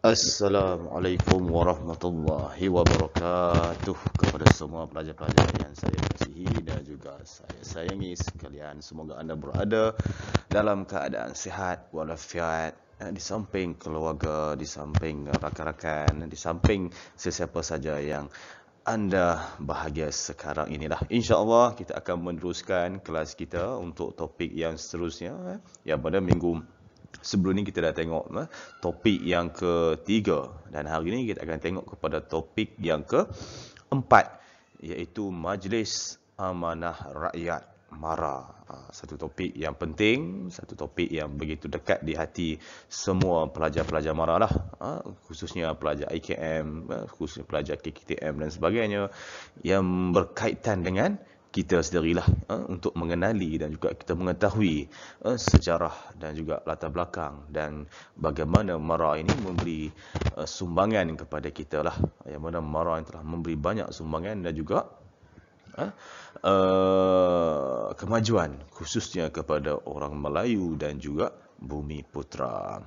Assalamualaikum warahmatullahi wabarakatuh kepada semua pelajar-pelajar yang saya kasihi dan juga saya sayangi sekalian. Semoga anda berada dalam keadaan sihat walafiat eh, di samping keluarga, di samping rakan-rakan, di samping sesiapa saja yang anda bahagia sekarang inilah. InsyaAllah kita akan meneruskan kelas kita untuk topik yang seterusnya. Eh, yang pada minggu Sebelum ini kita dah tengok eh, topik yang ketiga dan hari ini kita akan tengok kepada topik yang keempat iaitu Majlis Amanah Rakyat Mara. Ha, satu topik yang penting, satu topik yang begitu dekat di hati semua pelajar-pelajar Mara lah. Ha, khususnya pelajar IKM, eh, khususnya pelajar KKTM dan sebagainya yang berkaitan dengan kita sendirilah ha, untuk mengenali dan juga kita mengetahui ha, sejarah dan juga latar belakang dan bagaimana Mara ini memberi ha, sumbangan kepada kita lah yang mana Mara ini telah memberi banyak sumbangan dan juga ha, uh, kemajuan khususnya kepada orang Melayu dan juga Bumi Putra.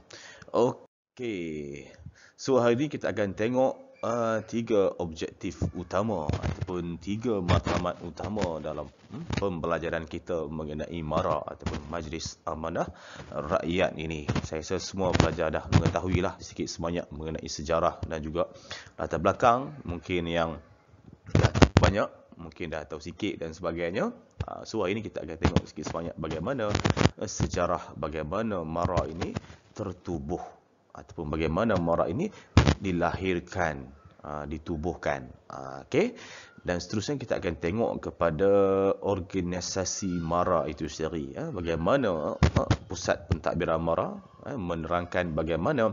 Okey. So hari ini kita akan tengok uh, tiga objektif utama ataupun tiga matlamat utama dalam hmm, pembelajaran kita mengenai MARA ataupun Majlis Amanah Rakyat ini. Saya rasa semua pelajar dah mengetahui lah sikit sebanyak mengenai sejarah dan juga latar belakang mungkin yang banyak mungkin dah tahu sikit dan sebagainya. Ah, so hari ini kita akan tengok sikit sebanyak bagaimana eh, sejarah bagaimana MARA ini tertubuh ataupun bagaimana mara ini dilahirkan, ah, ditubuhkan. Ah, okey. Dan seterusnya kita akan tengok kepada organisasi mara itu sendiri. Ah. Bagaimana pusat pentadbiran mara eh, menerangkan bagaimana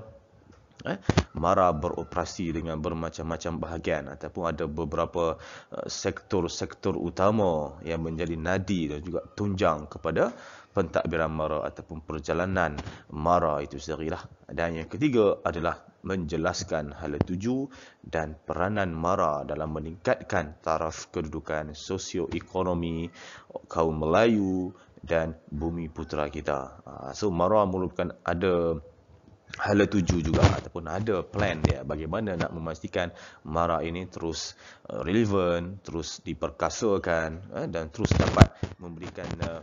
eh mara beroperasi dengan bermacam-macam bahagian ataupun ada beberapa eh, sektor-sektor uh, utama yang menjadi nadi dan juga tunjang kepada pentadbiran mara ataupun perjalanan mara itu sendirilah dan yang ketiga adalah menjelaskan hala tuju dan peranan mara dalam meningkatkan taraf kedudukan sosioekonomi kaum Melayu dan bumi putera kita. Ah, so mara merupakan ada hala tuju juga ataupun ada plan dia bagaimana nak memastikan mara ini terus uh, relevan, terus diperkasakan uh, dan terus dapat memberikan uh,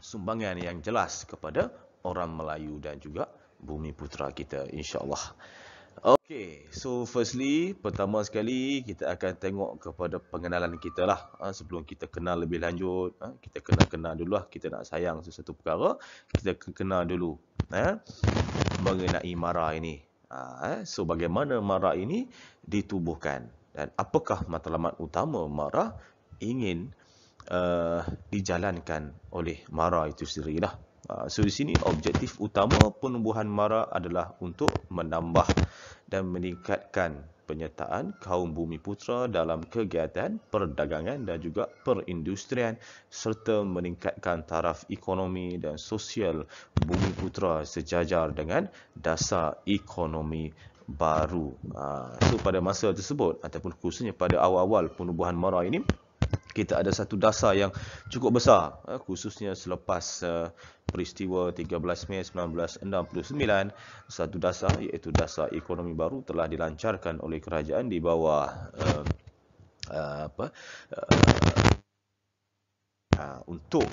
sumbangan yang jelas kepada orang Melayu dan juga bumi putra kita insyaAllah. Okay, so firstly, pertama sekali kita akan tengok kepada pengenalan kita lah. Ha, sebelum kita kenal lebih lanjut, ha, kita kenal kenal dulu lah. Kita nak sayang sesuatu perkara, kita kenal dulu eh, mengenai mara ini. Ha, eh. So, bagaimana mara ini ditubuhkan? Dan apakah matlamat utama mara ingin uh, dijalankan oleh mara itu sendiri? Uh, ha, so, di sini objektif utama penubuhan mara adalah untuk menambah dan meningkatkan penyertaan kaum bumi putra dalam kegiatan perdagangan dan juga perindustrian serta meningkatkan taraf ekonomi dan sosial bumi putra sejajar dengan dasar ekonomi baru. Ha, so pada masa tersebut ataupun khususnya pada awal-awal penubuhan MARA ini kita ada satu dasar yang cukup besar eh, khususnya selepas eh, peristiwa 13 Mei 1969 satu dasar iaitu dasar ekonomi baru telah dilancarkan oleh kerajaan di bawah eh, apa untuk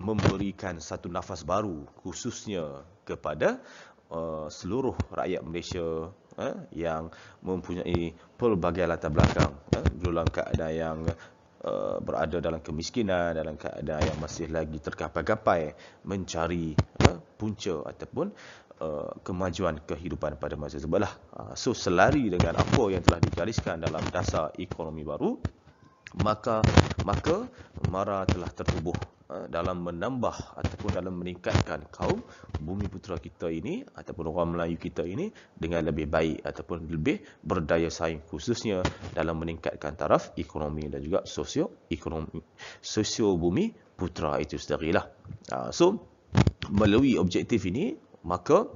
memberikan satu nafas baru khususnya kepada seluruh rakyat Malaysia yang mempunyai pelbagai latar belakang uh, dalam keadaan yang Uh, berada dalam kemiskinan dalam keadaan yang masih lagi terkapai-kapai mencari uh, punca ataupun Uh, kemajuan kehidupan pada masa sebelah. Uh, so selari dengan apa yang telah digariskan dalam dasar ekonomi baru, maka maka mara telah tertubuh Eh, dalam menambah ataupun dalam meningkatkan kaum bumi putera kita ini ataupun orang Melayu kita ini dengan lebih baik ataupun lebih berdaya saing khususnya dalam meningkatkan taraf ekonomi dan juga sosio ekonomi sosio bumi putera itu sendirilah. Ah, so melalui objektif ini maka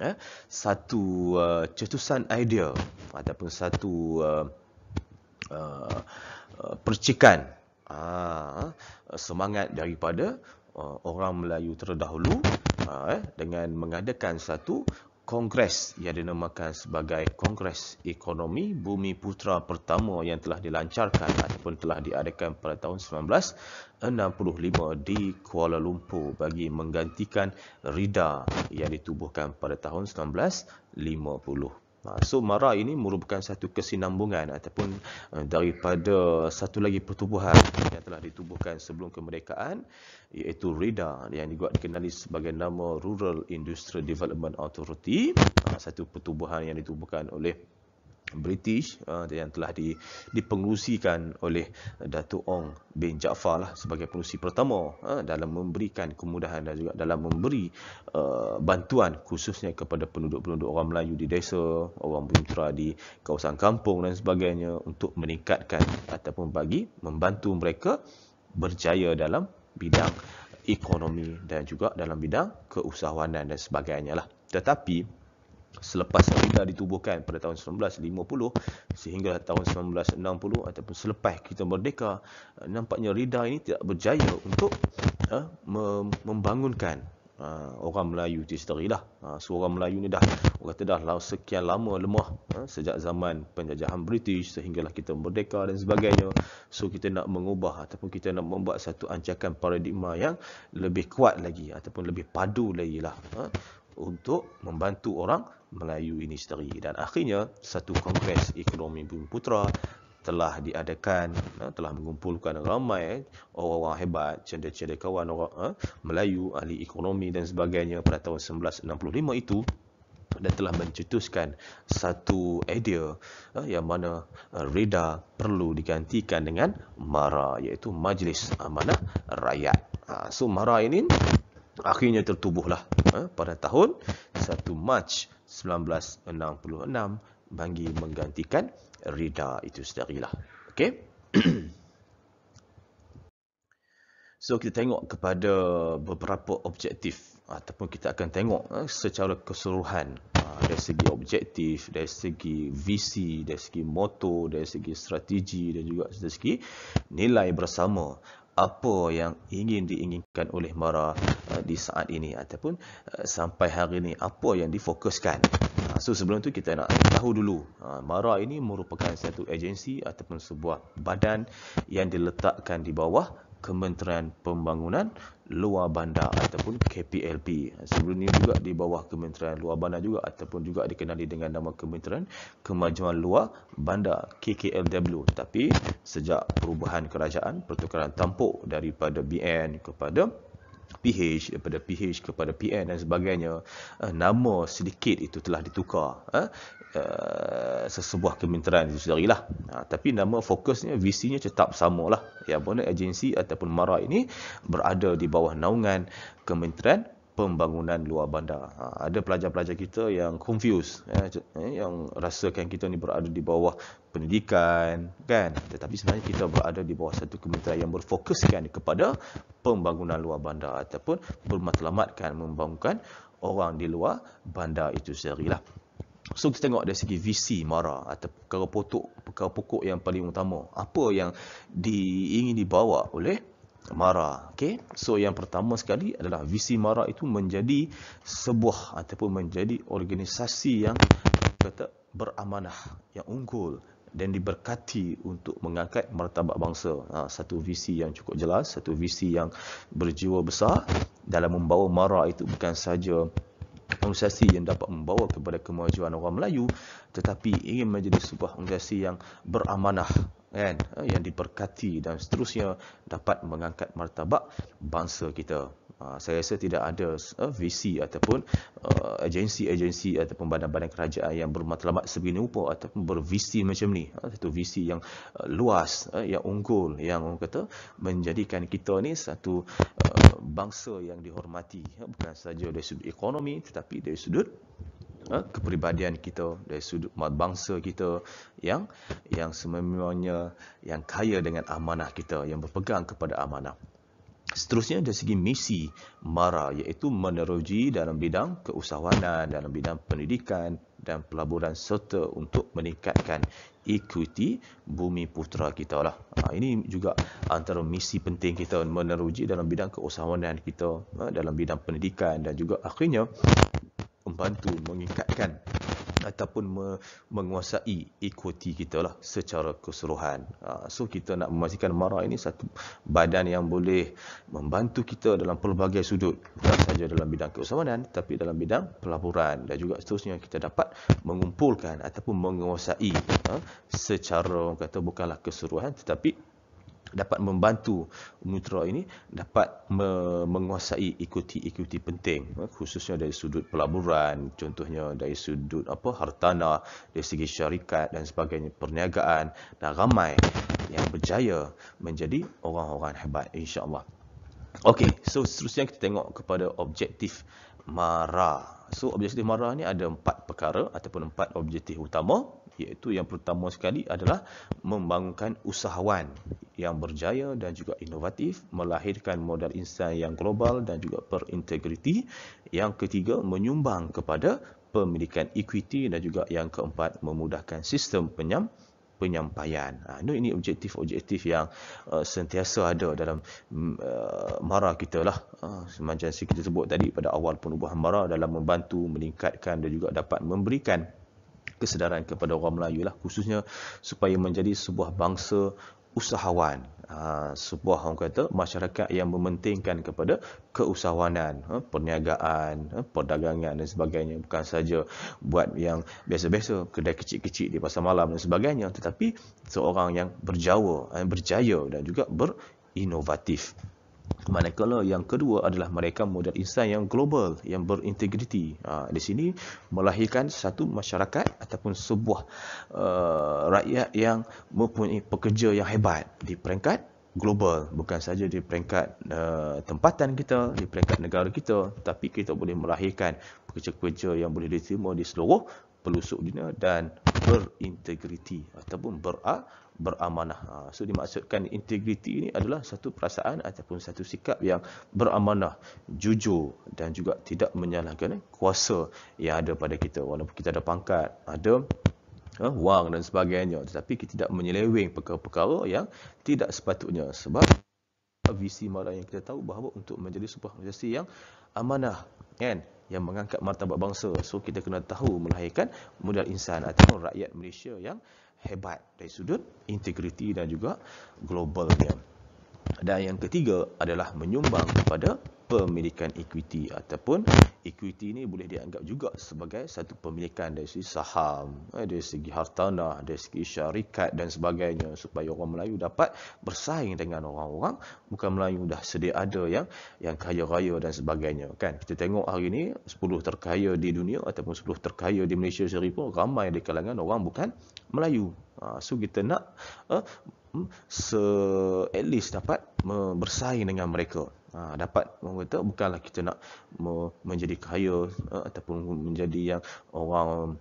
eh, satu uh, cetusan idea ataupun satu uh, uh, percikan Ah, eh, semangat daripada uh, orang Melayu terdahulu uh, eh, dengan mengadakan satu kongres yang dinamakan sebagai Kongres Ekonomi Bumi Putra pertama yang telah dilancarkan ataupun telah diadakan pada tahun 1965 di Kuala Lumpur bagi menggantikan RIDA yang ditubuhkan pada tahun 1950. Ha, so mara ini merupakan satu kesinambungan ataupun eh, daripada satu lagi pertubuhan yang telah ditubuhkan sebelum kemerdekaan iaitu RIDA yang juga dikenali sebagai nama Rural Industrial Development Authority ha, satu pertubuhan yang ditubuhkan oleh British uh, yang telah di, dipengerusikan oleh uh, Datuk Ong bin Jaafar lah sebagai pengerusi pertama uh, dalam memberikan kemudahan dan juga dalam memberi uh, bantuan khususnya kepada penduduk-penduduk orang Melayu di desa, orang Bintra di kawasan kampung dan sebagainya untuk meningkatkan ataupun bagi membantu mereka berjaya dalam bidang ekonomi dan juga dalam bidang keusahawanan dan sebagainya lah. Tetapi selepas kita ditubuhkan pada tahun 1950 sehingga tahun 1960 ataupun selepas kita merdeka eh, nampaknya Rida ini tidak berjaya untuk uh, membangunkan uh, orang Melayu di sendiri lah uh, suara Melayu ni dah orang kata dah lah sekian lama lemah uh, sejak zaman penjajahan British sehinggalah kita merdeka dan sebagainya so kita nak mengubah ataupun kita nak membuat satu ancakan paradigma yang lebih kuat lagi ataupun lebih padu lagi lah uh, untuk membantu orang Melayu ini sendiri dan akhirnya satu kongres ekonomi bumi putra telah diadakan eh, telah mengumpulkan ramai eh, orang-orang hebat cendera kawan orang eh, Melayu ahli ekonomi dan sebagainya pada tahun 1965 itu dan telah mencetuskan satu idea yang mana reda perlu digantikan dengan mara iaitu majlis amanah rakyat ha, so mara ini akhirnya tertubuhlah eh, pada tahun 1 Mac 1966 bagi menggantikan Rida itu sendirilah. Okay? so kita tengok kepada beberapa objektif ataupun kita akan tengok eh, secara keseluruhan eh, dari segi objektif, dari segi visi, dari segi moto, dari segi strategi dan juga dari segi nilai bersama apa yang ingin diinginkan oleh Mara uh, di saat ini ataupun uh, sampai hari ini apa yang difokuskan. Uh, so sebelum tu kita nak tahu dulu uh, Mara ini merupakan satu agensi ataupun sebuah badan yang diletakkan di bawah Kementerian Pembangunan Luar Bandar ataupun KPLB. Sebelum ini juga di bawah Kementerian Luar Bandar juga ataupun juga dikenali dengan nama Kementerian Kemajuan Luar Bandar KKLW. Tapi sejak perubahan kerajaan, pertukaran tampuk daripada BN kepada PH daripada PH kepada PN dan sebagainya uh, nama sedikit itu telah ditukar eh? Uh, sesebuah kementerian itu sendiri lah. Uh, ha, tapi nama fokusnya, visinya tetap sama lah. Yang mana agensi ataupun MARA ini berada di bawah naungan Kementerian Pembangunan Luar Bandar. Uh, ada pelajar-pelajar kita yang confused, eh, eh, yang rasakan kita ni berada di bawah pendidikan kan tetapi sebenarnya kita berada di bawah satu kementerian yang berfokuskan kepada pembangunan luar bandar ataupun bermatlamatkan membangunkan orang di luar bandar itu sendirilah so kita tengok dari segi visi mara atau perkara pokok perkara pokok yang paling utama apa yang diingini dibawa oleh mara okey so yang pertama sekali adalah visi mara itu menjadi sebuah ataupun menjadi organisasi yang kata beramanah yang unggul dan diberkati untuk mengangkat martabat bangsa. Ha, satu visi yang cukup jelas, satu visi yang berjiwa besar dalam membawa mara itu bukan sahaja organisasi yang dapat membawa kepada kemajuan orang Melayu tetapi ingin menjadi sebuah organisasi yang beramanah kan ha, yang diberkati dan seterusnya dapat mengangkat martabat bangsa kita ha, saya rasa tidak ada ha, visi ataupun agensi-agensi ataupun badan-badan kerajaan yang bermatlamat sebegini rupa ataupun ber macam ni. Satu visi yang luas, yang unggul, yang orang kata menjadikan kita ni satu bangsa yang dihormati. Bukan saja dari sudut ekonomi tetapi dari sudut ha, kepribadian kita dari sudut mat bangsa kita yang yang sememangnya yang kaya dengan amanah kita yang berpegang kepada amanah. Seterusnya dari segi misi MARA iaitu meneroji dalam bidang keusahawanan, dalam bidang pendidikan dan pelaburan serta untuk meningkatkan ekuiti bumi putera kita lah. Ha, ini juga antara misi penting kita meneroji dalam bidang keusahawanan kita, ha, dalam bidang pendidikan dan juga akhirnya membantu mengikatkan ataupun me- menguasai ekuiti kita lah secara keseluruhan. Ha, so kita nak memastikan MARA ini satu badan yang boleh membantu kita dalam pelbagai sudut. Bukan saja dalam bidang keusahawanan tapi dalam bidang pelaburan dan juga seterusnya kita dapat mengumpulkan ataupun menguasai ha, secara orang kata bukanlah keseluruhan tetapi dapat membantu mitra ini dapat me- menguasai ikuti-ikuti penting eh, khususnya dari sudut pelaburan contohnya dari sudut apa hartana dari segi syarikat dan sebagainya perniagaan dan ramai yang berjaya menjadi orang-orang hebat insyaallah okey so seterusnya kita tengok kepada objektif mara so objektif mara ni ada empat perkara ataupun empat objektif utama iaitu yang pertama sekali adalah membangunkan usahawan yang berjaya dan juga inovatif, melahirkan modal insan yang global dan juga berintegriti. Yang ketiga, menyumbang kepada pemilikan equity dan juga yang keempat, memudahkan sistem penyam penyampaian. Ha, ini, objektif-objektif yang uh, sentiasa ada dalam mm, uh, mara kita lah. Uh, ha, macam kita sebut tadi pada awal penubuhan mara dalam membantu meningkatkan dan juga dapat memberikan kesedaran kepada orang Melayu lah khususnya supaya menjadi sebuah bangsa usahawan ha, sebuah orang kata masyarakat yang mementingkan kepada keusahawanan ha, perniagaan ha, perdagangan dan sebagainya bukan saja buat yang biasa-biasa kedai kecil-kecil di pasar malam dan sebagainya tetapi seorang yang berjaya eh, berjaya dan juga berinovatif Manakala yang kedua adalah mereka model insan yang global, yang berintegriti. Ha, di sini melahirkan satu masyarakat ataupun sebuah uh, rakyat yang mempunyai pekerja yang hebat di peringkat global. Bukan saja di peringkat uh, tempatan kita, di peringkat negara kita, tapi kita boleh melahirkan pekerja-pekerja yang boleh diterima di seluruh pelusuk dunia dan berintegriti ataupun berakhlak beramanah. Ha, so dimaksudkan integriti ini adalah satu perasaan ataupun satu sikap yang beramanah, jujur dan juga tidak menyalahkan eh, kuasa yang ada pada kita. Walaupun kita ada pangkat, ada eh, wang dan sebagainya. Tetapi kita tidak menyeleweng perkara-perkara yang tidak sepatutnya. Sebab visi mara yang kita tahu bahawa untuk menjadi sebuah organisasi yang amanah kan yang mengangkat martabat bangsa so kita kena tahu melahirkan modal insan ataupun rakyat Malaysia yang hebat dari sudut integriti dan juga globalnya. Dan yang ketiga adalah menyumbang kepada pemilikan equity ataupun equity ni boleh dianggap juga sebagai satu pemilikan dari segi saham, eh, dari segi hartanah, dari segi syarikat dan sebagainya supaya orang Melayu dapat bersaing dengan orang-orang bukan Melayu dah sedia ada yang yang kaya raya dan sebagainya kan. Kita tengok hari ni 10 terkaya di dunia ataupun 10 terkaya di Malaysia sendiri pun ramai di kalangan orang bukan Melayu. Ha, so kita nak uh, se at least dapat bersaing dengan mereka ha, dapat orang kata bukanlah kita nak menjadi kaya ha, ataupun menjadi yang orang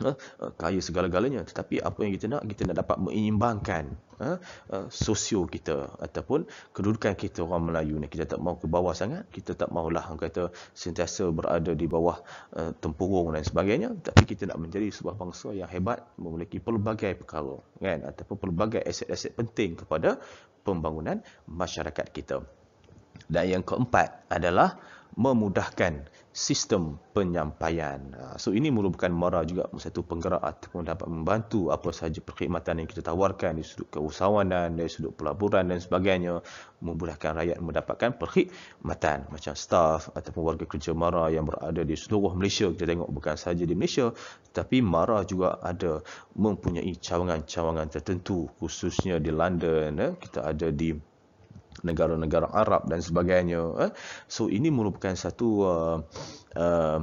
ha, ha, kaya segala-galanya tetapi apa yang kita nak kita nak dapat menyeimbangkan ha, ha, sosio kita ataupun kedudukan kita orang Melayu ni kita tak mahu ke bawah sangat kita tak maulah orang kata sentiasa berada di bawah ha, tempurung dan sebagainya tapi kita nak menjadi sebuah bangsa yang hebat memiliki pelbagai perkara kan ataupun pelbagai aset-aset penting kepada pembangunan masyarakat kita dan yang keempat adalah memudahkan sistem penyampaian. Ha, so ini merupakan mara juga satu penggerak ataupun dapat membantu apa sahaja perkhidmatan yang kita tawarkan di sudut keusahawanan, di sudut pelaburan dan sebagainya memudahkan rakyat mendapatkan perkhidmatan macam staff ataupun warga kerja mara yang berada di seluruh Malaysia. Kita tengok bukan sahaja di Malaysia tapi mara juga ada mempunyai cawangan-cawangan tertentu khususnya di London. Eh. Kita ada di negara-negara Arab dan sebagainya. Eh? So ini merupakan satu uh, uh,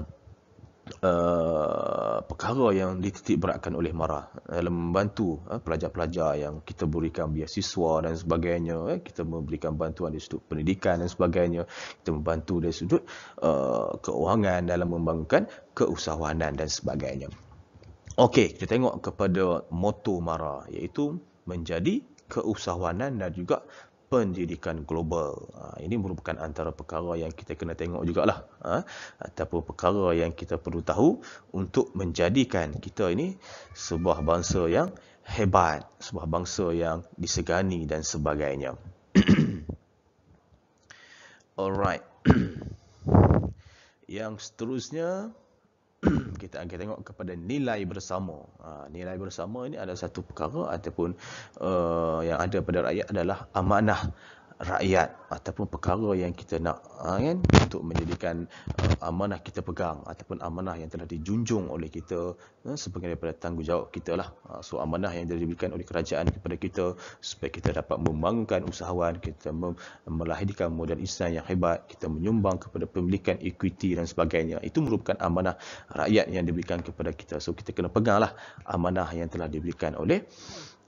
Uh, perkara yang dititik beratkan oleh MARA dalam membantu uh, pelajar-pelajar yang kita berikan biasiswa dan sebagainya eh, kita memberikan bantuan di sudut pendidikan dan sebagainya kita membantu di sudut uh, keuangan dalam membangunkan keusahawanan dan sebagainya Okey, kita tengok kepada moto MARA iaitu menjadi keusahawanan dan juga pendidikan global. Ha, ini merupakan antara perkara yang kita kena tengok juga jugalah. Ha, ataupun perkara yang kita perlu tahu untuk menjadikan kita ini sebuah bangsa yang hebat. Sebuah bangsa yang disegani dan sebagainya. Alright. yang seterusnya... kita akan tengok kepada nilai bersama. Ha, nilai bersama ini adalah satu perkara ataupun uh, yang ada pada rakyat adalah amanah rakyat ataupun perkara yang kita nak ha, kan untuk menjadikan uh, amanah kita pegang ataupun amanah yang telah dijunjung oleh kita uh, sebagai daripada tanggungjawab kita lah ha, so amanah yang diberikan oleh kerajaan kepada kita supaya kita dapat membangunkan usahawan kita mem- melahirkan modal Islam yang hebat kita menyumbang kepada pemilikan equity dan sebagainya itu merupakan amanah rakyat yang diberikan kepada kita so kita kena pegang lah amanah yang telah diberikan oleh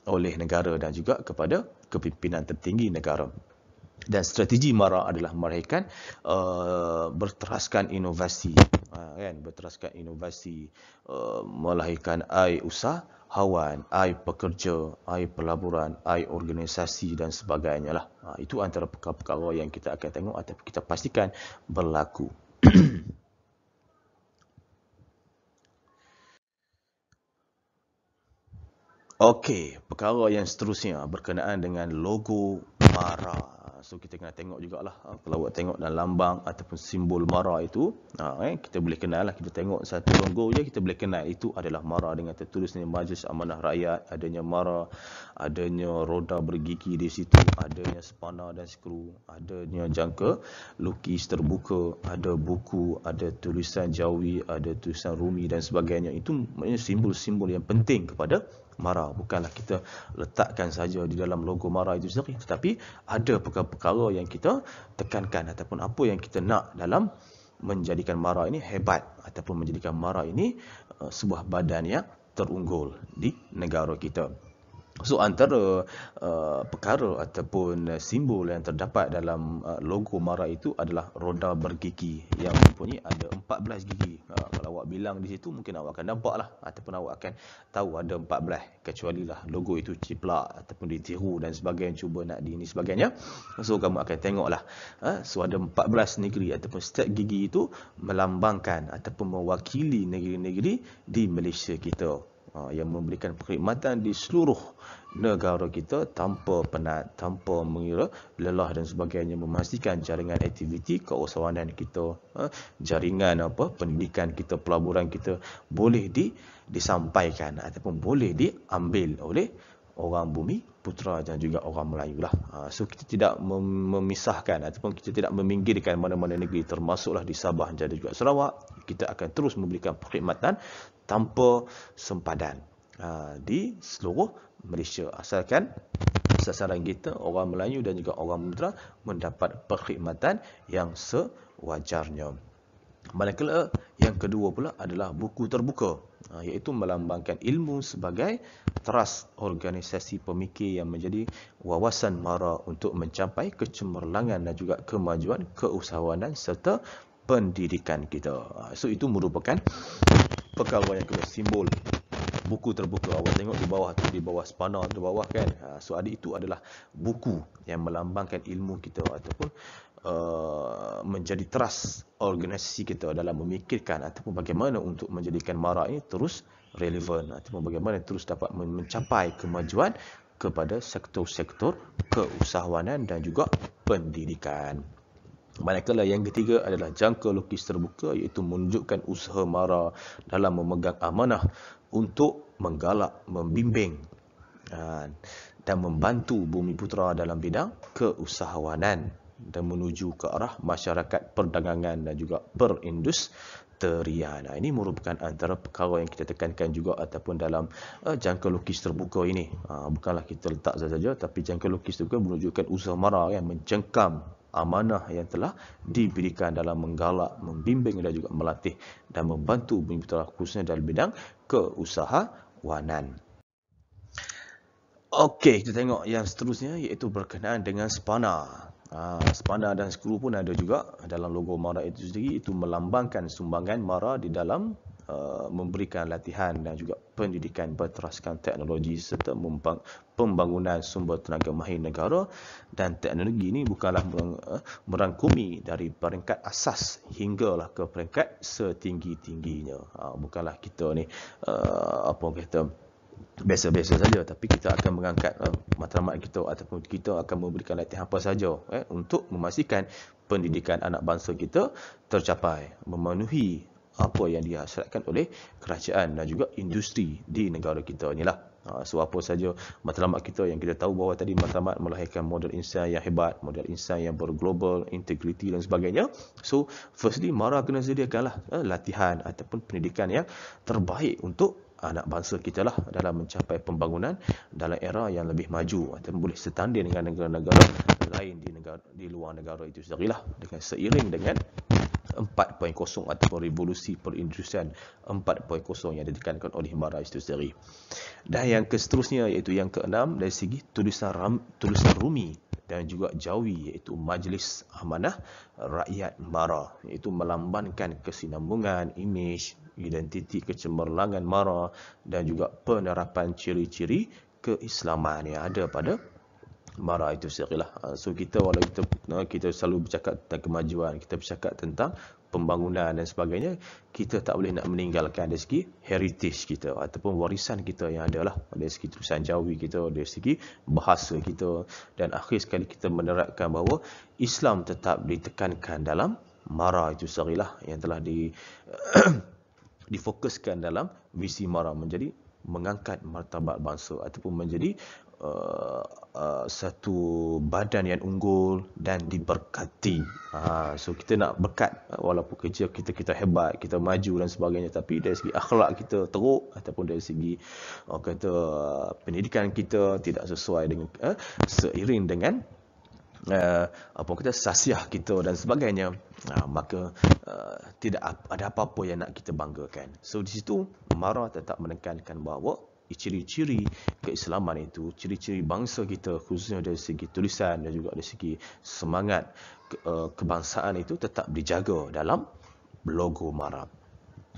oleh negara dan juga kepada kepimpinan tertinggi negara dan strategi MARA adalah meraihkan uh, berteraskan inovasi uh, kan berteraskan inovasi uh, melahirkan AI usahawan AI pekerja AI pelaburan AI organisasi dan sebagainya lah uh, itu antara perkara-perkara yang kita akan tengok atau kita pastikan berlaku Okey, perkara yang seterusnya berkenaan dengan logo MARA so kita kena tengok jugalah uh, ah, kalau awak tengok dalam lambang ataupun simbol mara itu uh, eh, kita boleh kenal lah kita tengok satu logo je kita boleh kenal itu adalah mara dengan tertulisnya majlis amanah rakyat adanya mara adanya roda bergigi di situ adanya sepana dan skru adanya jangka lukis terbuka ada buku ada tulisan jawi ada tulisan rumi dan sebagainya itu maknanya simbol-simbol yang penting kepada Mara bukanlah kita letakkan saja di dalam logo Mara itu sendiri tetapi ada perkara-perkara yang kita tekankan ataupun apa yang kita nak dalam menjadikan Mara ini hebat ataupun menjadikan Mara ini uh, sebuah badan yang terunggul di negara kita. So antara uh, perkara ataupun uh, simbol yang terdapat dalam uh, logo Mara itu adalah roda bergigi yang mempunyai ada 14 gigi. Uh, kalau awak bilang di situ mungkin awak akan nampak lah ataupun awak akan tahu ada 14 kecuali lah logo itu ciplak ataupun ditiru dan sebagainya cuba nak di ini sebagainya. So kamu akan tengok lah. Uh, ha, so ada 14 negeri ataupun setiap gigi itu melambangkan ataupun mewakili negeri-negeri di Malaysia kita. Ha, yang memberikan perkhidmatan di seluruh negara kita tanpa penat, tanpa mengira lelah dan sebagainya memastikan jaringan aktiviti keusahawanan kita, ha, jaringan apa pendidikan kita, pelaburan kita boleh di, disampaikan ataupun boleh diambil oleh orang bumi putra dan juga orang Melayu lah. Ha, so kita tidak memisahkan ataupun kita tidak meminggirkan mana-mana negeri termasuklah di Sabah dan juga Sarawak. Kita akan terus memberikan perkhidmatan tanpa sempadan ha, di seluruh Malaysia asalkan sasaran kita orang Melayu dan juga orang Mudra mendapat perkhidmatan yang sewajarnya. Manakala yang kedua pula adalah buku terbuka ha, iaitu melambangkan ilmu sebagai teras organisasi pemikir yang menjadi wawasan mara untuk mencapai kecemerlangan dan juga kemajuan keusahawanan serta pendidikan kita. Ha, so itu merupakan pegawai yang kebaik simbol buku terbuka awak tengok di bawah tu di bawah spana tu bawah kan ha, so ada itu adalah buku yang melambangkan ilmu kita ataupun uh, menjadi teras organisasi kita dalam memikirkan ataupun bagaimana untuk menjadikan mara ini terus relevan ataupun bagaimana terus dapat mencapai kemajuan kepada sektor-sektor keusahawanan dan juga pendidikan Manakala yang ketiga adalah jangka lukis terbuka iaitu menunjukkan usaha mara dalam memegang amanah untuk menggalak, membimbing ha, dan membantu Bumi Putera dalam bidang keusahawanan dan menuju ke arah masyarakat perdagangan dan juga perindustrian. Ha, ini merupakan antara perkara yang kita tekankan juga ataupun dalam eh, jangka lukis terbuka ini. Ha, bukanlah kita letak saja-saja tapi jangka lukis terbuka menunjukkan usaha mara yang mencengkam amanah yang telah diberikan dalam menggalak, membimbing dan juga melatih dan membantu bumi khususnya dalam bidang keusahawanan. Okey, kita tengok yang seterusnya iaitu berkenaan dengan spana. Ha, spana dan skru pun ada juga dalam logo MARA itu sendiri itu melambangkan sumbangan MARA di dalam Uh, memberikan latihan dan juga pendidikan berteraskan teknologi serta pembangunan sumber tenaga mahir negara dan teknologi ini bukanlah uh, merangkumi dari peringkat asas hinggalah ke peringkat setinggi-tingginya ah, bukanlah kita ni uh, apa kita biasa-biasa saja tapi kita akan mengangkat matlamat kita ataupun kita akan memberikan latihan apa saja eh, untuk memastikan pendidikan anak bangsa kita tercapai memenuhi apa yang dihasilkan oleh kerajaan dan juga industri di negara kita ni lah. Ha, so apa saja matlamat kita yang kita tahu bahawa tadi matlamat melahirkan model insan yang hebat, model insan yang berglobal, integriti dan sebagainya. So firstly, MARA kena sediakanlah eh, latihan ataupun pendidikan yang terbaik untuk anak bangsa kita lah dalam mencapai pembangunan dalam era yang lebih maju atau boleh setanding dengan negara-negara lain di negara di luar negara itu sendiri lah dengan seiring dengan 4.0 ataupun revolusi perindustrian 4.0 yang didikankan oleh Mara itu sendiri. Dan yang seterusnya iaitu yang keenam dari segi tulisan, Ram, tulisan Rumi dan juga Jawi iaitu Majlis Amanah Rakyat Mara iaitu melambangkan kesinambungan, imej, identiti kecemerlangan mara dan juga penerapan ciri-ciri keislaman yang ada pada mara itu sendiri ah, So kita walaupun kita ah, kita selalu bercakap tentang kemajuan, kita bercakap tentang pembangunan dan sebagainya, kita tak boleh nak meninggalkan dari segi heritage kita ataupun warisan kita yang ada dari segi tulisan jawi kita, dari segi bahasa kita dan akhir sekali kita menerapkan bahawa Islam tetap ditekankan dalam mara itu sendiri yang telah di difokuskan dalam visi MARA menjadi mengangkat martabat bangsa ataupun menjadi uh, uh, satu badan yang unggul dan diberkati. Ha, so kita nak berkat uh, walaupun kerja kita kita hebat, kita maju dan sebagainya tapi dari segi akhlak kita teruk ataupun dari segi uh, kata uh, pendidikan kita tidak sesuai dengan uh, seiring dengan uh, apa kita sasiah kita dan sebagainya. Uh, maka uh, tidak ada apa-apa yang nak kita banggakan. So di situ Mara tetap menekankan bahawa ciri-ciri keislaman itu, ciri-ciri bangsa kita khususnya dari segi tulisan dan juga dari segi semangat eh, kebangsaan itu tetap dijaga dalam logo Mara.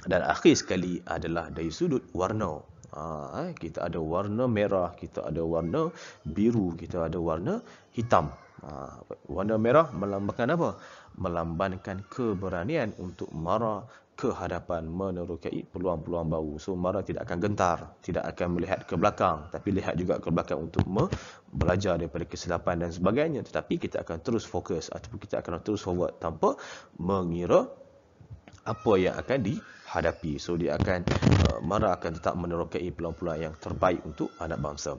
Dan akhir sekali adalah dari sudut warna. Ha, eh, kita ada warna merah, kita ada warna biru, kita ada warna hitam. Ha, warna merah melambangkan apa? Melambangkan keberanian untuk marah ke hadapan menerokai peluang-peluang baru. So marah tidak akan gentar, tidak akan melihat ke belakang, tapi lihat juga ke belakang untuk belajar daripada kesilapan dan sebagainya. Tetapi kita akan terus fokus ataupun kita akan terus forward tanpa mengira apa yang akan dihadapi. So dia akan uh, marah akan tetap menerokai peluang-peluang yang terbaik untuk anak bangsa.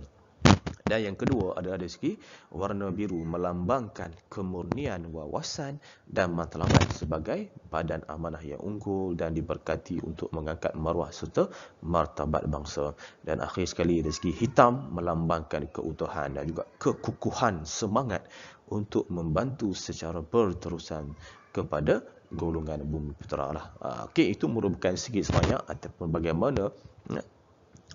Dan yang kedua adalah dari segi warna biru melambangkan kemurnian wawasan dan matlamat sebagai badan amanah yang unggul dan diberkati untuk mengangkat maruah serta martabat bangsa. Dan akhir sekali dari segi hitam melambangkan keutuhan dan juga kekukuhan semangat untuk membantu secara berterusan kepada golongan bumi putera lah. Ah, okey, itu merupakan segi sebanyak ataupun bagaimana hmm,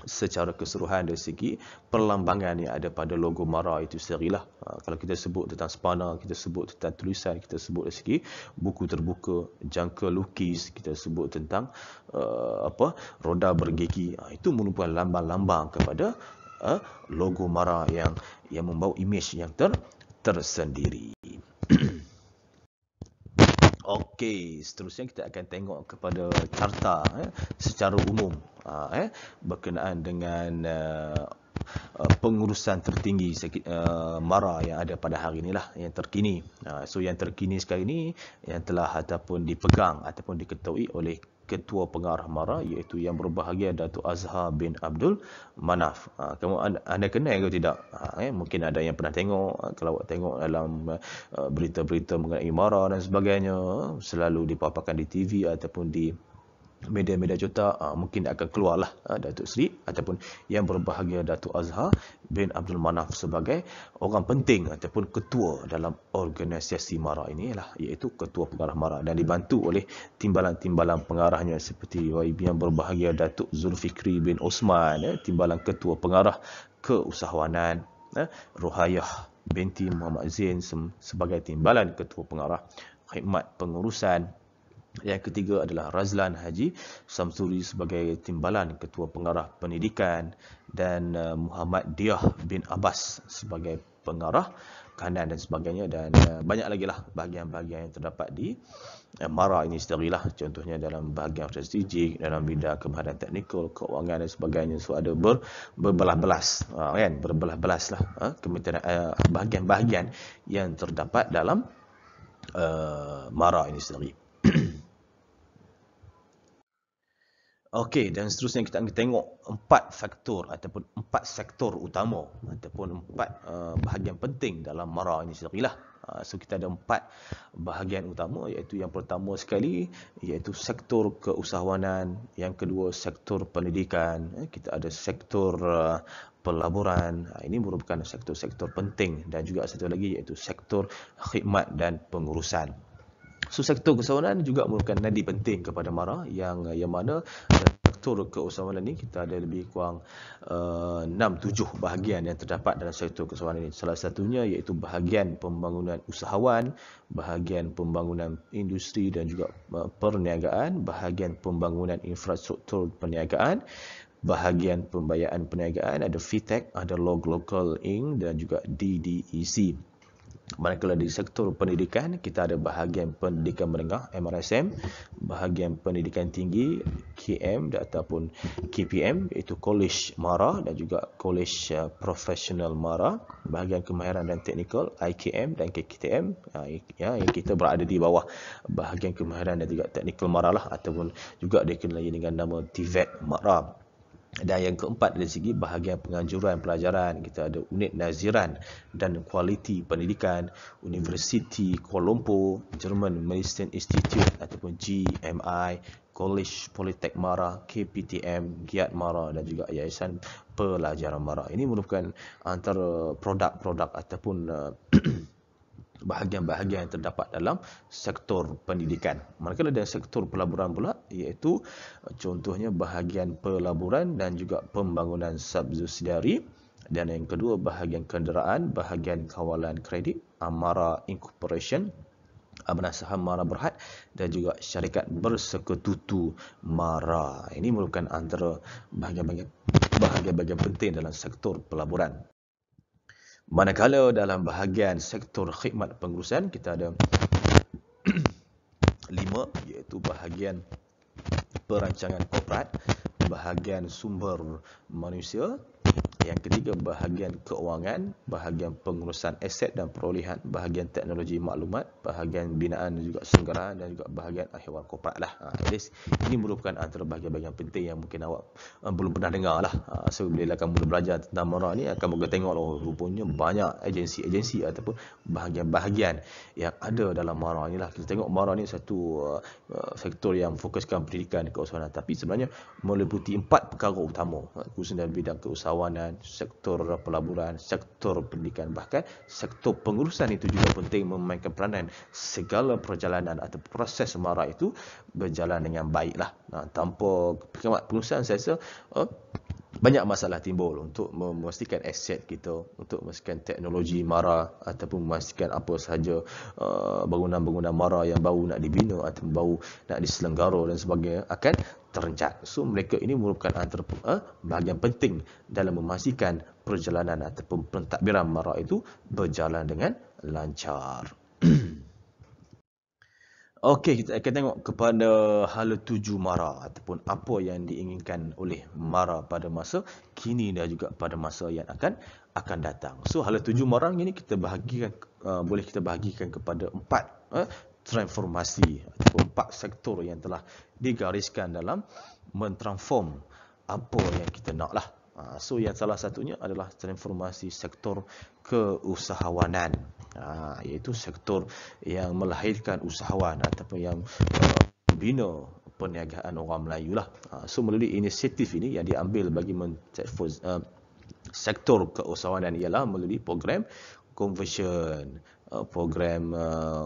secara keseluruhan dari segi perlambangan yang ada pada logo Mara itu sendirilah. Ha, kalau kita sebut tentang spana, kita sebut tentang tulisan, kita sebut dari segi buku terbuka, jangka lukis, kita sebut tentang uh, apa roda bergigi. Ha, itu merupakan lambang-lambang kepada uh, logo Mara yang yang membawa imej yang ter, tersendiri. Okey, seterusnya kita akan tengok kepada carta eh, secara umum uh, eh, berkenaan dengan uh, pengurusan tertinggi uh, MARA yang ada pada hari ini lah, yang terkini. Uh, so yang terkini sekarang ini yang telah ataupun dipegang ataupun diketahui oleh ketua pengarah MARA iaitu yang berbahagia Datuk Azhar bin Abdul Manaf. Ha, kamu anda kenal atau tidak? Ha, eh? mungkin ada yang pernah tengok ha, kalau tengok dalam uh, berita-berita mengenai MARA dan sebagainya ha, selalu dipaparkan di TV ataupun di media-media juta uh, mungkin akan keluar lah uh, ah, Datuk Seri ataupun yang berbahagia Datuk Azhar bin Abdul Manaf sebagai orang penting ataupun ketua dalam organisasi MARA ini lah iaitu ketua pengarah MARA dan dibantu oleh timbalan-timbalan pengarahnya seperti YB yang berbahagia Datuk Zulfikri bin Osman eh, timbalan ketua pengarah keusahawanan eh, Ruhayah binti Muhammad Zain sebagai timbalan ketua pengarah khidmat pengurusan yang ketiga adalah Razlan Haji Samsuri sebagai timbalan ketua pengarah pendidikan dan uh, Muhammad Diah bin Abbas sebagai pengarah kanan dan sebagainya dan uh, banyak lagi lah bahagian-bahagian yang terdapat di uh, MARA ini sendiri lah contohnya dalam bahagian strategik dalam bidang kemahiran teknikal keuangan dan sebagainya so ada ber, berbelah-belas kan berbelah-belas lah bahagian-bahagian yang terdapat dalam MARA ini sendiri Okey, dan seterusnya kita akan tengok empat faktor ataupun empat sektor utama ataupun empat uh, bahagian penting dalam mara ini sendiri Uh, so, kita ada empat bahagian utama iaitu yang pertama sekali iaitu sektor keusahawanan, yang kedua sektor pendidikan, eh, kita ada sektor uh, pelaburan. Ha, ini merupakan sektor-sektor penting dan juga satu lagi iaitu sektor khidmat dan pengurusan. So sektor keusahawanan juga merupakan nadi penting kepada MARA yang yang mana eh, sektor keusahawanan ini kita ada lebih kurang uh, 6 7 bahagian yang terdapat dalam sektor keusahawanan ini. Salah satunya iaitu bahagian pembangunan usahawan, bahagian pembangunan industri dan juga uh, perniagaan, bahagian pembangunan infrastruktur perniagaan bahagian pembayaran perniagaan ada VTEC, ada Log Local Inc dan juga DDEC. Manakala di sektor pendidikan, kita ada bahagian pendidikan menengah MRSM, bahagian pendidikan tinggi KM ataupun KPM iaitu Kolej Mara dan juga Kolej uh, Profesional Mara, bahagian kemahiran dan teknikal IKM dan KKTM uh, ya, yang kita berada di bawah bahagian kemahiran dan juga teknikal Mara lah ataupun juga dikenali dengan nama TVET e Mara. Dan yang keempat dari segi bahagian penganjuran pelajaran, kita ada unit naziran dan kualiti pendidikan, Universiti Kuala Lumpur, German Medicine Institute ataupun GMI, College Politek Mara, KPTM, Giat Mara dan juga Yayasan Pelajaran Mara. Ini merupakan antara produk-produk ataupun uh, bahagian-bahagian yang terdapat dalam sektor pendidikan. Manakala dalam sektor pelaburan pula iaitu uh, contohnya bahagian pelaburan dan juga pembangunan subsidiari dan yang kedua bahagian kenderaan, bahagian kawalan kredit, Amara Incorporation Amanah Saham Mara Berhad dan juga Syarikat Bersekutu Mara. Ini merupakan antara bahagian-bahagian bahagian-bahagian penting dalam sektor pelaburan. Manakala dalam bahagian sektor khidmat pengurusan, kita ada lima iaitu bahagian perancangan korporat, bahagian sumber manusia, yang ketiga, bahagian keuangan, bahagian pengurusan aset dan perolehan, bahagian teknologi maklumat, bahagian binaan dan juga senggaraan dan juga bahagian ahiwal korporat lah. Ha, at least, ini merupakan antara ha, bahagian-bahagian penting yang mungkin awak uh, belum pernah dengar lah. Ha, so, bila kamu belajar tentang MORA ni, akan boleh tengok lah oh, rupanya banyak agensi-agensi ataupun bahagian-bahagian yang ada dalam MORA ni lah. Kita tengok MORA ni satu uh, sektor yang fokuskan pendidikan di kawasan. Tapi sebenarnya meliputi empat perkara utama. Khususnya dalam bidang keusahawanan, perikanan, sektor pelaburan, sektor pendidikan bahkan sektor pengurusan itu juga penting memainkan peranan segala perjalanan atau proses marah itu berjalan dengan baiklah. Nah, tanpa perkhidmat pengurusan saya rasa uh, banyak masalah timbul untuk memastikan aset kita, untuk memastikan teknologi mara ataupun memastikan apa sahaja uh, bangunan-bangunan mara yang baru nak dibina atau baru nak diselenggara dan sebagainya akan terencat. So mereka ini merupakan antara eh, bahagian penting dalam memastikan perjalanan ataupun pentadbiran mara itu berjalan dengan lancar. Okey, kita akan tengok kepada hala tuju Mara ataupun apa yang diinginkan oleh Mara pada masa kini dan juga pada masa yang akan akan datang. So, hala tuju Mara ini kita bahagikan uh, boleh kita bahagikan kepada empat uh, transformasi ataupun empat sektor yang telah digariskan dalam mentransform apa yang kita nak lah. Ha, so yang salah satunya adalah transformasi sektor keusahawanan ha, Iaitu sektor yang melahirkan usahawan Ataupun yang membina uh, perniagaan orang Melayu lah. Ha, so melalui inisiatif ini yang diambil bagi uh, sektor keusahawanan Ialah melalui program conversion uh, Program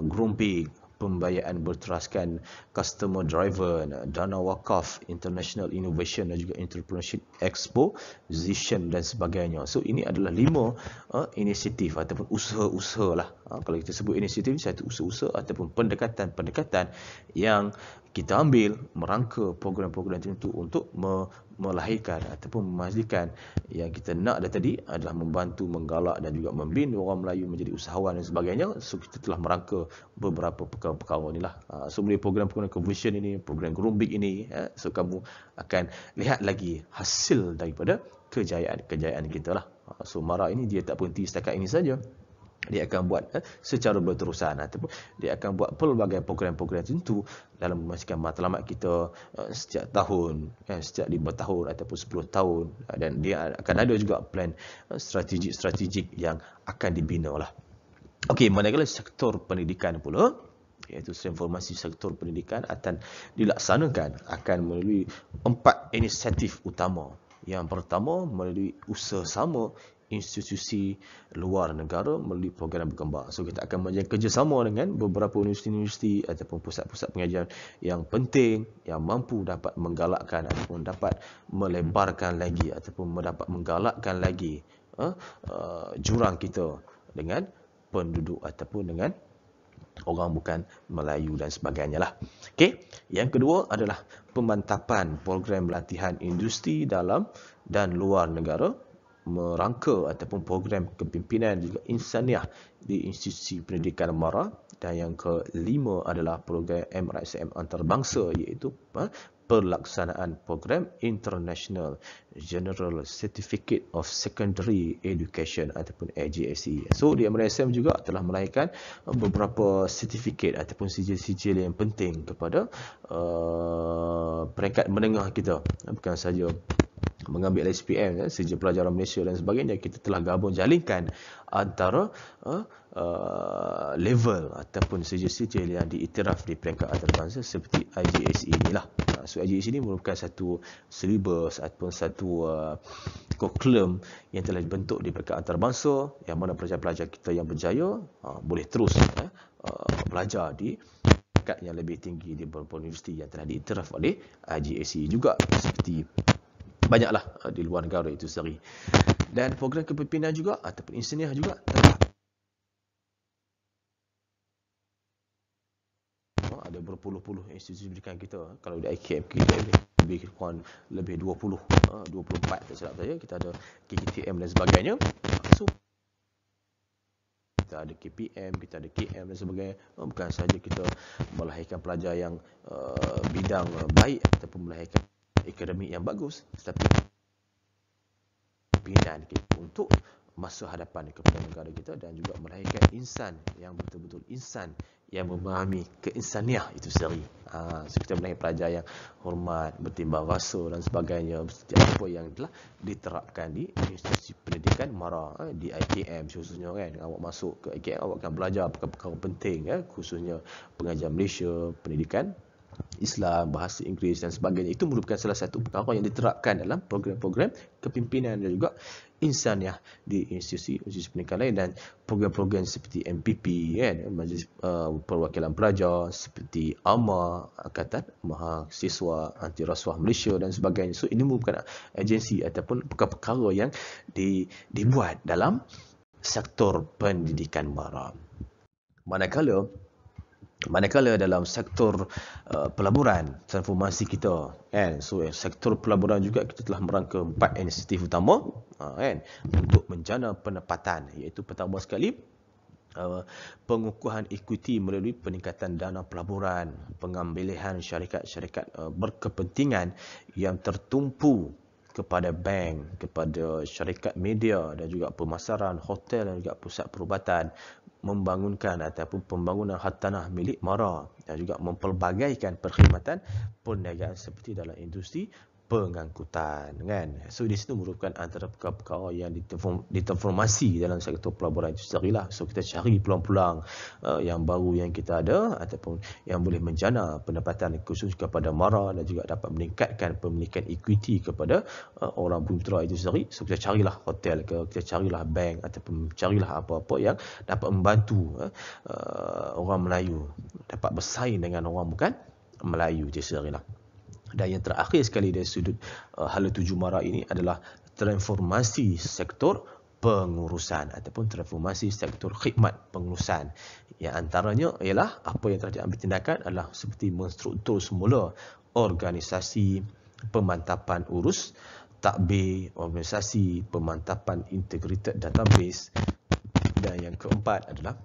Grumpy pembayaran berteraskan customer driver dana wakaf international innovation dan juga entrepreneurship expo position dan sebagainya so ini adalah lima uh, inisiatif ataupun usaha-usaha lah uh, kalau kita sebut inisiatif satu usaha-usaha ataupun pendekatan-pendekatan yang kita ambil merangka program-program tertentu untuk me- melahirkan ataupun memastikan yang kita nak dah tadi adalah membantu menggalak dan juga membina orang Melayu menjadi usahawan dan sebagainya so kita telah merangka beberapa perkara-perkara inilah ah, so melalui program-program conversion ini program gerumbik ini eh, so kamu akan lihat lagi hasil daripada kejayaan-kejayaan kita lah ah, so mara ini dia tak berhenti setakat ini saja dia akan buat eh, secara berterusan ataupun dia akan buat pelbagai program-program tentu dalam memastikan matlamat kita eh, setiap tahun eh, setiap lima tahun ataupun sepuluh tahun eh, dan dia akan ada juga plan eh, strategik-strategik yang akan dibina lah Okey, manakala sektor pendidikan pula iaitu reformasi sektor pendidikan akan dilaksanakan akan melalui empat inisiatif utama yang pertama melalui usaha sama institusi luar negara melalui program berkembang. So kita akan menjalin kerjasama dengan beberapa universiti-universiti ataupun pusat-pusat pengajian yang penting yang mampu dapat menggalakkan ataupun dapat melebarkan lagi ataupun dapat menggalakkan lagi ha, uh, jurang kita dengan penduduk ataupun dengan orang bukan Melayu dan sebagainya lah. Okay. Yang kedua adalah pemantapan program latihan industri dalam dan luar negara merangka ataupun program kepimpinan juga insaniah di institusi pendidikan MARA dan yang kelima adalah program MRSM antarabangsa iaitu ha, pelaksanaan program International General Certificate of Secondary Education ataupun AGSC. E. So di MRSM juga telah melahirkan beberapa sertifikat ataupun sijil-sijil yang penting kepada uh, peringkat menengah kita bukan saja mengambil SPM ya, eh, sejak pelajaran Malaysia dan sebagainya kita telah gabung jalinkan antara uh, uh, level ataupun sejati yang diiktiraf di peringkat antarabangsa seperti IGSE inilah ha, so IGSE ini merupakan satu syllabus ataupun satu curriculum uh, yang telah dibentuk di peringkat antarabangsa yang mana pelajar-pelajar kita yang berjaya uh, boleh terus ya, uh, belajar di peringkat yang lebih tinggi di beberapa universiti yang telah diiktiraf oleh IGSE juga seperti banyaklah uh, di luar negara itu sendiri. Dan program kepimpinan juga ataupun insinyur juga telah ada berpuluh-puluh institusi pendidikan kita kalau di IKM kita lebih kurang lebih 20 24 eh, tak silap saya kita ada KKTM dan sebagainya so kita ada KPM kita ada KM dan sebagainya oh, bukan saja kita melahirkan pelajar yang uh, bidang baik ataupun melahirkan akademik yang bagus tetapi pimpinan kita untuk masa hadapan kepada negara kita dan juga melahirkan insan yang betul-betul insan yang memahami keinsaniah itu sendiri. Ha, so kita melahirkan pelajar yang hormat, bertimbang rasa dan sebagainya. Setiap apa yang telah diterapkan di institusi pendidikan MARA, ha, di ITM khususnya kan. Awak masuk ke ITM, awak akan belajar perkara-perkara penting ya, khususnya pengajar Malaysia, pendidikan Islam, bahasa Inggeris dan sebagainya itu merupakan salah satu perkara yang diterapkan dalam program-program kepimpinan dan juga insaniah di institusi institusi pendidikan lain dan program-program seperti MPP kan majlis uh, perwakilan pelajar seperti AMA akatan mahasiswa anti rasuah Malaysia dan sebagainya so ini merupakan agensi ataupun perkara-perkara yang di, dibuat dalam sektor pendidikan mara manakala Manakala dalam sektor uh, pelaburan transformasi kita kan so eh, sektor pelaburan juga kita telah merangka empat inisiatif utama uh, kan untuk menjana pendapatan, iaitu pertama sekali Uh, pengukuhan ekuiti melalui peningkatan dana pelaburan, pengambilan syarikat-syarikat uh, berkepentingan yang tertumpu kepada bank, kepada syarikat media dan juga pemasaran, hotel dan juga pusat perubatan membangunkan ataupun pembangunan hartanah milik MARA dan juga memperbagaikan perkhidmatan perniagaan seperti dalam industri pengangkutan kan so di situ merupakan antara perkara-perkara yang diterform, dalam sektor pelaburan itu sendiri lah so kita cari peluang-peluang uh, yang baru yang kita ada ataupun yang boleh menjana pendapatan khusus kepada MARA dan juga dapat meningkatkan pemilikan equity kepada uh, orang Bumtera itu sendiri so kita carilah hotel ke kita carilah bank ataupun carilah apa-apa yang dapat membantu uh, orang Melayu dapat bersaing dengan orang bukan Melayu je sendiri lah dan yang terakhir sekali dari sudut uh, hala tuju mara ini adalah transformasi sektor pengurusan ataupun transformasi sektor khidmat pengurusan yang antaranya ialah apa yang telah diambil tindakan adalah seperti menstruktur semula organisasi pemantapan urus takbir organisasi pemantapan integrated database dan yang keempat adalah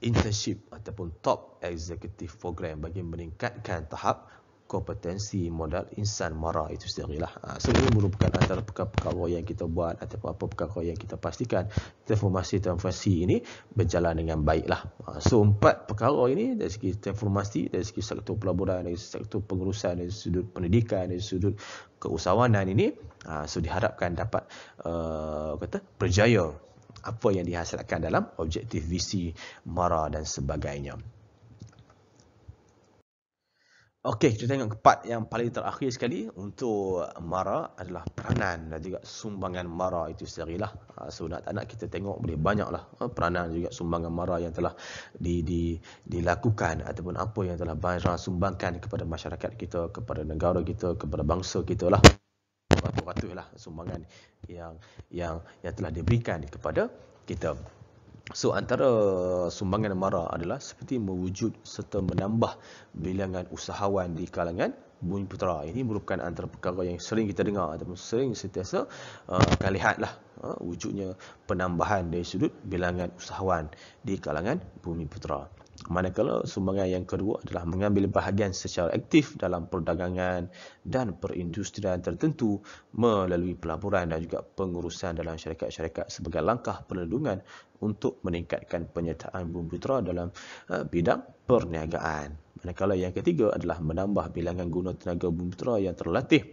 internship ataupun top executive program bagi meningkatkan tahap kompetensi modal insan mara itu sendiri lah. Ha, so ini merupakan antara perkara-perkara yang kita buat atau apa-apa perkara yang kita pastikan transformasi-transformasi ini berjalan dengan baik lah. Ha, so empat perkara ini dari segi transformasi, dari segi sektor pelaburan, dari segi sektor pengurusan, dari sudut pendidikan, dari sudut keusahawanan ini ha, so diharapkan dapat uh, kata berjaya apa yang dihasilkan dalam objektif visi mara dan sebagainya. Okey, kita tengok part yang paling terakhir sekali untuk Mara adalah peranan dan juga sumbangan Mara itu sendiri lah. Ha, so, nak tak nak kita tengok boleh banyak lah ha, peranan juga sumbangan Mara yang telah di, di, dilakukan ataupun apa yang telah Mara sumbangkan kepada masyarakat kita, kepada negara kita, kepada bangsa kita lah. lah sumbangan yang yang yang telah diberikan kepada kita. So antara sumbangan MARA adalah seperti mewujud serta menambah bilangan usahawan di kalangan bumi putera. Ini merupakan antara perkara yang sering kita dengar ataupun sering sentiasa uh, kita lihatlah uh, wujudnya penambahan dari sudut bilangan usahawan di kalangan bumi putera. Manakala sumbangan yang kedua adalah mengambil bahagian secara aktif dalam perdagangan dan perindustrian tertentu melalui pelaburan dan juga pengurusan dalam syarikat-syarikat sebagai langkah perlindungan untuk meningkatkan penyertaan bumiputera dalam eh, bidang perniagaan. Manakala yang ketiga adalah menambah bilangan guna tenaga bumiputera yang terlatih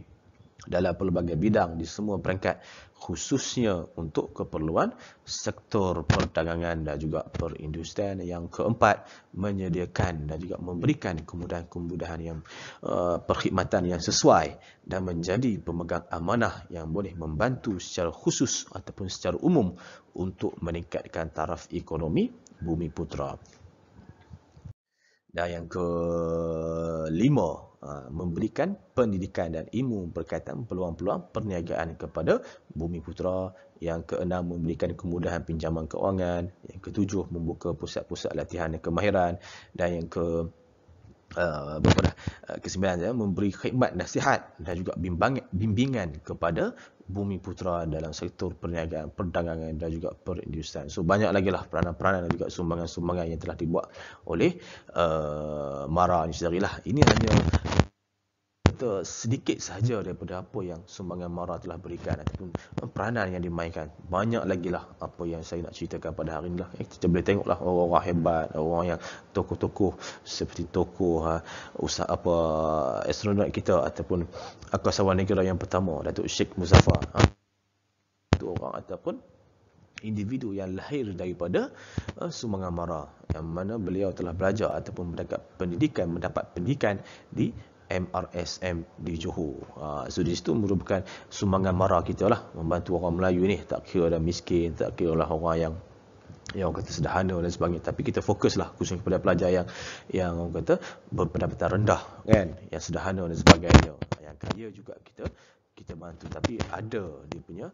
dalam pelbagai bidang di semua peringkat khususnya untuk keperluan sektor perdagangan dan juga perindustrian yang keempat menyediakan dan juga memberikan kemudahan-kemudahan yang uh, perkhidmatan yang sesuai dan menjadi pemegang amanah yang boleh membantu secara khusus ataupun secara umum untuk meningkatkan taraf ekonomi bumi putra dan yang kelima Ah, memberikan pendidikan dan ilmu berkaitan peluang-peluang perniagaan kepada bumi putera. Yang keenam, memberikan kemudahan pinjaman keuangan. Yang ketujuh, membuka pusat-pusat latihan dan kemahiran. Dan yang ke ah, berapa dah? Ah, kesembilan, ya, memberi khidmat nasihat dan juga bimbingan kepada bumi putera dalam sektor perniagaan, perdagangan dan juga perindustrian. So banyak lagi lah peranan-peranan dan juga sumbangan-sumbangan yang telah dibuat oleh uh, Mara ini sendiri lah. Ini hanya kata sedikit sahaja daripada apa yang sumbangan Mara telah berikan ataupun peranan yang dimainkan. Banyak lagi lah apa yang saya nak ceritakan pada hari ini lah. Eh, kita boleh tengok lah orang-orang hebat, orang yang tokoh-tokoh seperti tokoh ha, usaha apa astronot kita ataupun akasawan negara yang pertama, Datuk Sheikh Muzaffar. Ha. Itu orang ataupun individu yang lahir daripada uh, ha, Sumangan yang mana beliau telah belajar ataupun mendapat pendidikan mendapat pendidikan di MRSM di Johor. Ha, so di situ merupakan sumbangan mara kita lah membantu orang Melayu ni tak kira ada miskin, tak kira lah orang yang yang orang kata sederhana dan sebagainya tapi kita fokus lah khusus kepada pelajar yang yang orang kata berpendapatan rendah kan yang sederhana dan sebagainya yang kaya juga kita kita bantu tapi ada dia punya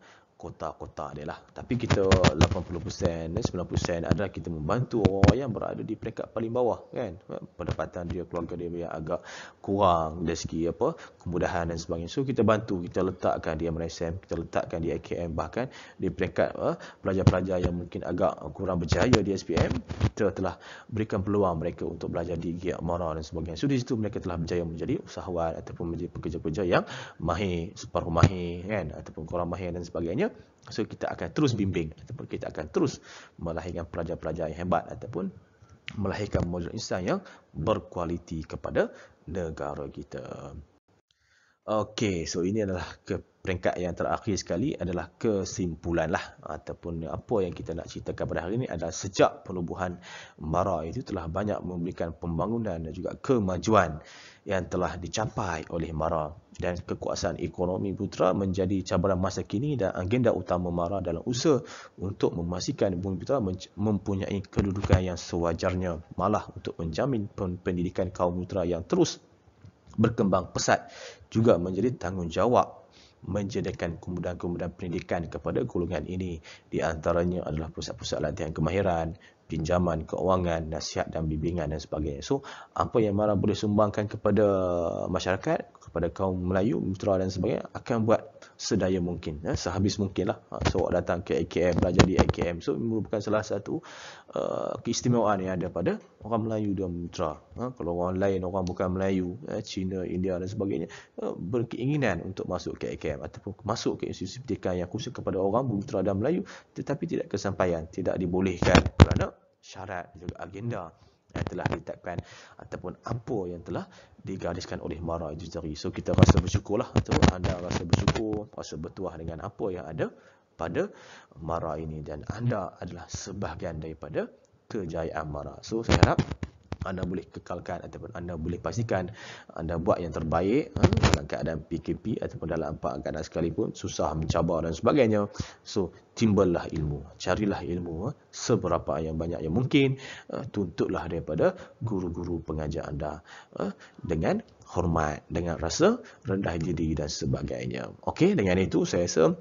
kota-kota dia lah. Tapi kita 80%, dan 90% adalah kita membantu orang-orang yang berada di peringkat paling bawah kan. Pendapatan dia, keluarga dia yang agak kurang dari segi apa, kemudahan dan sebagainya. So kita bantu, kita letakkan dia MRSM, kita letakkan dia AKM bahkan di peringkat eh, pelajar-pelajar yang mungkin agak kurang berjaya di SPM, kita telah berikan peluang mereka untuk belajar di Giyak Mara dan sebagainya. So di situ mereka telah berjaya menjadi usahawan ataupun menjadi pekerja-pekerja yang mahir, super mahir kan ataupun kurang mahir dan sebagainya So kita akan terus bimbing ataupun kita akan terus melahirkan pelajar-pelajar yang hebat ataupun melahirkan model insan yang berkualiti kepada negara kita. Okey, so ini adalah ke peringkat yang terakhir sekali adalah kesimpulan lah ataupun apa yang kita nak ceritakan pada hari ini adalah sejak penubuhan MARA itu telah banyak memberikan pembangunan dan juga kemajuan yang telah dicapai oleh MARA dan kekuasaan ekonomi putra menjadi cabaran masa kini dan agenda utama MARA dalam usaha untuk memastikan bumi putra mempunyai kedudukan yang sewajarnya malah untuk menjamin pendidikan kaum putra yang terus berkembang pesat juga menjadi tanggungjawab menjadikan kemudahan-kemudahan pendidikan kepada golongan ini di antaranya adalah pusat-pusat latihan kemahiran, pinjaman keuangan, nasihat dan bimbingan dan sebagainya. So, apa yang Mara boleh sumbangkan kepada masyarakat, kepada kaum Melayu, Mitra dan sebagainya, akan buat sedaya mungkin, ya, sehabis mungkin lah. Ha, so, awak datang ke AKM, belajar di AKM. So, merupakan salah satu uh, keistimewaan yang ada pada orang Melayu dan Mitra. Ha, kalau orang lain, orang bukan Melayu, ya, China, India dan sebagainya, uh, berkeinginan untuk masuk ke AKM ataupun masuk ke institusi pendidikan yang khusus kepada orang Mitra dan Melayu tetapi tidak kesampaian, tidak dibolehkan kerana syarat juga agenda yang telah ditetapkan ataupun apa yang telah digariskan oleh Mara itu sendiri. So kita rasa bersyukurlah atau anda rasa bersyukur, rasa bertuah dengan apa yang ada pada Mara ini dan anda adalah sebahagian daripada kejayaan Mara. So saya harap anda boleh kekalkan ataupun anda boleh pastikan anda buat yang terbaik ha, dalam keadaan PKP ataupun dalam empat keadaan sekalipun susah mencabar dan sebagainya so timbullah ilmu carilah ilmu ha, seberapa yang banyak yang mungkin ha, tuntutlah daripada guru-guru pengajar anda ha, dengan hormat dengan rasa rendah diri dan sebagainya okey dengan itu saya rasa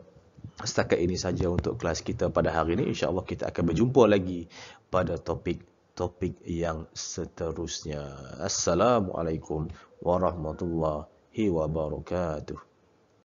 setakat ini saja untuk kelas kita pada hari ini insyaallah kita akan berjumpa lagi pada topik topik yang seterusnya. Assalamualaikum warahmatullahi wabarakatuh.